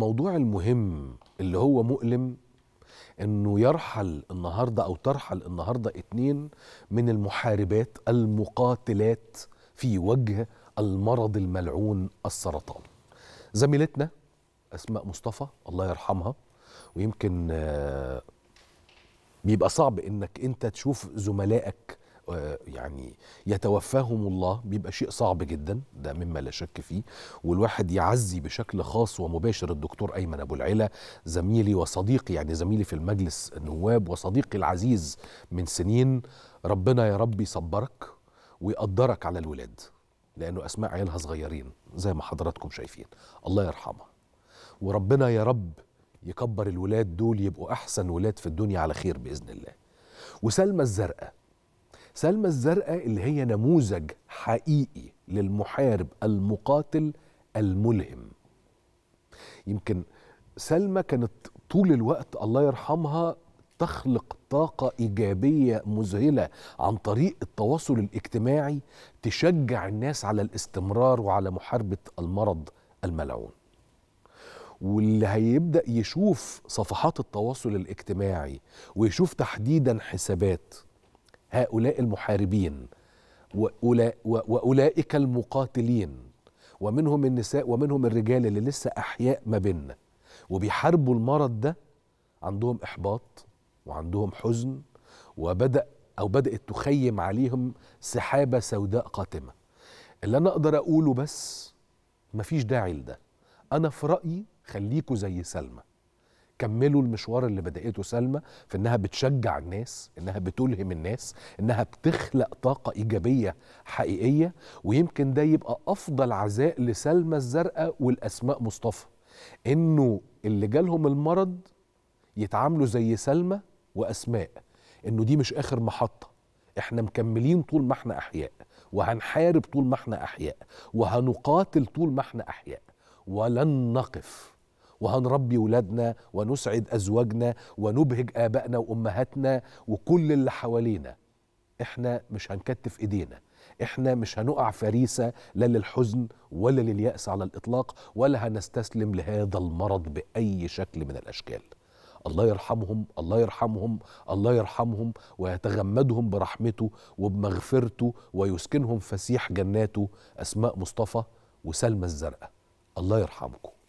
الموضوع المهم اللي هو مؤلم انه يرحل النهارده او ترحل النهارده اتنين من المحاربات المقاتلات في وجه المرض الملعون السرطان. زميلتنا اسماء مصطفى الله يرحمها ويمكن بيبقى آه، صعب انك انت تشوف زملائك آه، يعني يتوفاهم الله بيبقى شيء صعب جدا ده مما لا شك فيه والواحد يعزي بشكل خاص ومباشر الدكتور ايمن ابو العلا زميلي وصديقي يعني زميلي في المجلس النواب وصديقي العزيز من سنين ربنا يا رب يصبرك ويقدرك على الولاد لانه اسماء عيالها صغيرين زي ما حضراتكم شايفين الله يرحمها وربنا يا رب يكبر الولاد دول يبقوا احسن ولاد في الدنيا على خير باذن الله وسلمى الزرقاء سلمى الزرقاء اللي هي نموذج حقيقي للمحارب المقاتل الملهم يمكن سلمى كانت طول الوقت الله يرحمها تخلق طاقة إيجابية مذهلة عن طريق التواصل الاجتماعي تشجع الناس على الاستمرار وعلى محاربة المرض الملعون واللي هيبدأ يشوف صفحات التواصل الاجتماعي ويشوف تحديدا حسابات هؤلاء المحاربين وأولئك المقاتلين ومنهم النساء ومنهم الرجال اللي لسه أحياء ما بيننا وبيحاربوا المرض ده عندهم إحباط وعندهم حزن وبدأ أو بدأت تخيم عليهم سحابة سوداء قاتمة اللي أنا أقدر أقوله بس مفيش داعي لده أنا في رأيي خليكوا زي سلمى كملوا المشوار اللي بدأته سلمى في انها بتشجع الناس انها بتلهم الناس انها بتخلق طاقه ايجابيه حقيقيه ويمكن ده يبقى افضل عزاء لسلمى الزرقاء والاسماء مصطفى انه اللي جالهم المرض يتعاملوا زي سلمى واسماء انه دي مش اخر محطه احنا مكملين طول ما احنا احياء وهنحارب طول ما احنا احياء وهنقاتل طول ما احنا احياء ولن نقف وهنربي ولادنا ونسعد أزواجنا ونبهج آبائنا وأمهاتنا وكل اللي حوالينا احنا مش هنكتف ايدينا احنا مش هنقع فريسة لا للحزن ولا لليأس على الإطلاق ولا هنستسلم لهذا المرض بأي شكل من الأشكال الله يرحمهم الله يرحمهم الله يرحمهم ويتغمدهم برحمته وبمغفرته ويسكنهم فسيح جناته أسماء مصطفى وسلمى الزرقاء الله يرحمكم